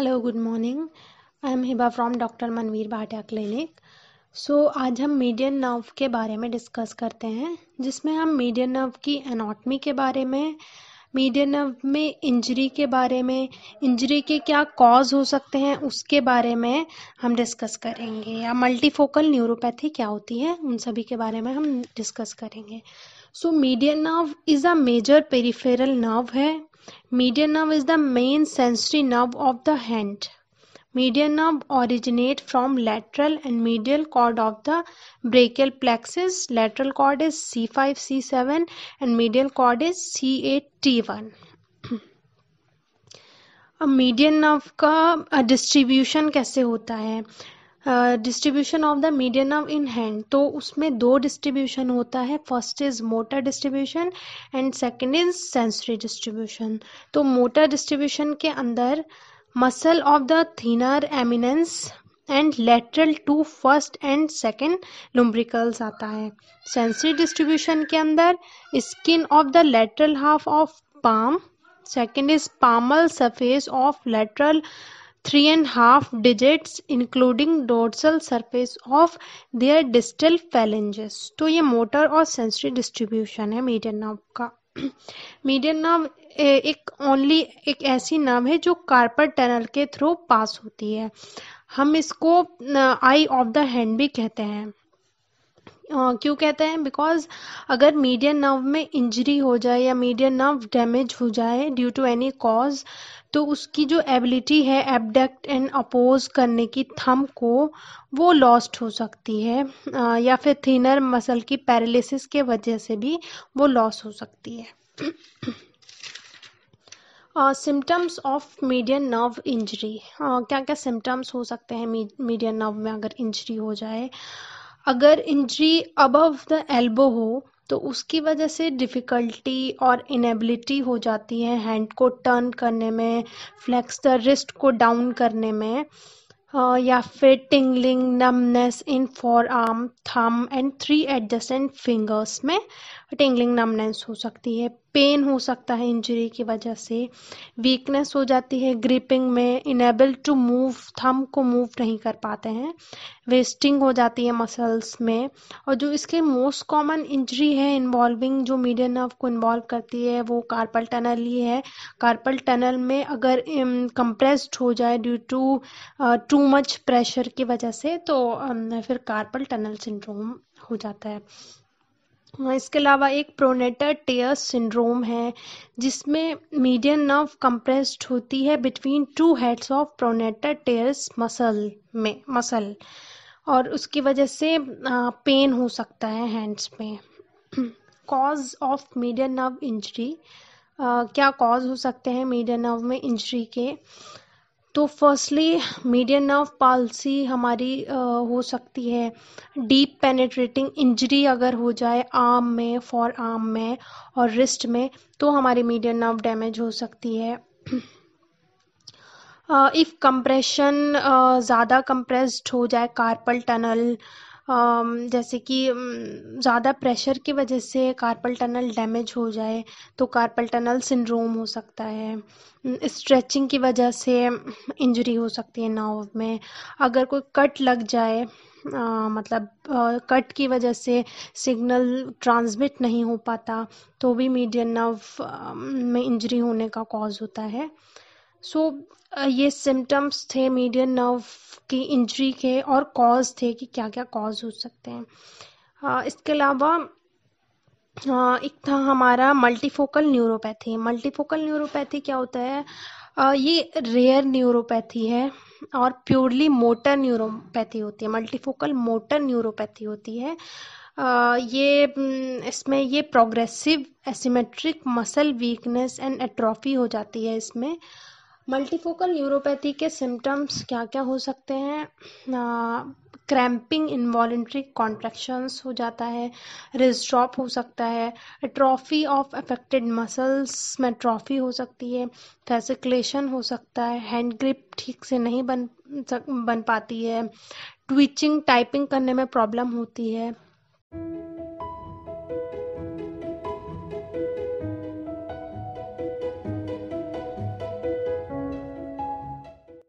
Hello good morning I am Hiba from doctor Manvir Bhatia clinic so आज हम median nerve के बारे में डिस्कस करते हैं जिसमें हम मीडियन नर्व की एनाटमी के बारे में नर्व में इंजरी के बारे में इंजरी के क्या कॉज हो सकते हैं उसके बारे में हम डिस्कस करेंगे या मल्टीफोकल न्यूरोपैथी क्या होती है उन सभी के बारे में हम डिस्कस करेंगे so median nerve is a major peripheral nerve है median nerve is the main sensory nerve of the hand Media nerve originates from lateral and medial cord of the brachial plexus. Lateral cord is C5, C7 and medial cord is C8, T1. अब median nerve का distribution कैसे होता है distribution of the median nerve in hand तो उसमें दो distribution होता है first is motor distribution and second is sensory distribution तो मोटर डिस्ट्रीब्यूशन के अंदर uh, muscle of the thenar eminence and lateral two first and second lumbricals आता है सेंसरी डिस्ट्रीब्यूशन के अंदर skin of the lateral half of palm second is palmar surface of lateral three and half digits including dorsal surface of their distal phalanges तो ये motor और sensory distribution है median nerve का median नाव एक only एक ऐसी nerve है जो कार्पर टनल के थ्रू पास होती है हम इसको आई ऑफ द हैंड भी कहते हैं क्यों कहते हैं बिकॉज अगर मीडियन नर्व में इंजरी हो जाए या मीडियन नर्व डैमेज हो जाए ड्यू टू एनी कॉज तो उसकी जो एबिलिटी है एबडक्ट एंड अपोज करने की थम को वो लॉस्ट हो सकती है या फिर थिनर मसल की पैरालिसिस के वजह से भी वो लॉस हो सकती है symptoms of median nerve injury क्या क्या सिम्टम्स हो सकते हैं मीडियन नर्व में अगर इंजरी हो जाए अगर इंजरी अबव द एल्बो हो तो उसकी वजह से डिफ़िकल्टी और इनेबिलिटी हो जाती है हैंड को टर्न करने में फ्लैक्स द रिस्ट को डाउन करने में या फिर tingling numbness in forearm thumb and three adjacent fingers में टिंगलिंग नमनेस हो सकती है पेन हो सकता है इंजरी की वजह से वीकनेस हो जाती है ग्रिपिंग में इनेबल टू मूव थम को मूव नहीं कर पाते हैं वेस्टिंग हो जाती है मसल्स में और जो इसके मोस्ट कॉमन इंजरी है इन्वॉल्विंग जो मीडियन नर्व को इन्वॉल्व करती है वो कार्पल टनल ही है कार्पल टनल में अगर कंप्रेस्ड um, हो जाए due to too much pressure की वजह से तो um, फिर कार्पल टनल सिंड्रोम हो जाता है हाँ, इसके अलावा एक प्रोनेटर टेयर सिंड्रोम है जिसमें मीडियन नर्व कंप्रेस्ड होती है between two heads of pronator teres muscle में मसल और उसकी वजह से पेन हो सकता है हैंड्स में cause of median nerve injury क्या कॉज हो सकते हैं मीडियन नर्व में इंजरी के तो फ़र्स्टली मीडियन नर्व पालसी हमारी हो सकती है डीप पेनिट्रेटिंग इंजरी अगर हो जाए आर्म में फॉर आर्म में और रिस्ट में तो हमारी मीडियन नर्व डैमेज हो सकती है इफ़ कंप्रेशन ज़्यादा कंप्रेस्ड हो जाए कार्पल टनल जैसे कि ज़्यादा प्रेशर की वजह से कार्पल टनल डैमेज हो जाए तो कार्पल टनल सिंड्रोम हो सकता है स्ट्रेचिंग की वजह से इंजरी हो सकती है नाव में अगर कोई कट लग जाए मतलब कट की वजह से सिग्नल ट्रांसमिट नहीं हो पाता तो भी मीडियन नर्व में इंजरी होने का कॉज होता है सो so, uh, ये सिम्टम्स थे मीडियन नर्व की इंजरी के और कॉज थे कि क्या क्या कॉज हो सकते हैं uh, इसके अलावा uh, एक था हमारा मल्टीफोकल न्यूरोपैथी मल्टीफोकल न्यूरोपैथी क्या होता है ये रेयर न्यूरोपैथी है और प्योरली मोटर न्यूरोपैथी होती है मल्टीफोकल मोटर न्यूरोपैथी होती है ये mm, इसमें ये progressive asymmetric muscle weakness and atrophy हो जाती है इसमें मल्टीफोकल न्यूरोपैथी के सिम्टम्स क्या क्या हो सकते हैं क्रैम्पिंग इनवॉलेंट्री कॉन्ट्रैक्शंस हो जाता है रिज ड्रॉप हो सकता है ट्रॉफी ऑफ अफेक्टेड मसल्स में ट्रॉफी हो सकती है फैसिकलेशन हो सकता है हैंड ग्रिप ठीक से नहीं बन सक बन पाती है ट्विचिंग टाइपिंग करने में प्रॉब्लम होती है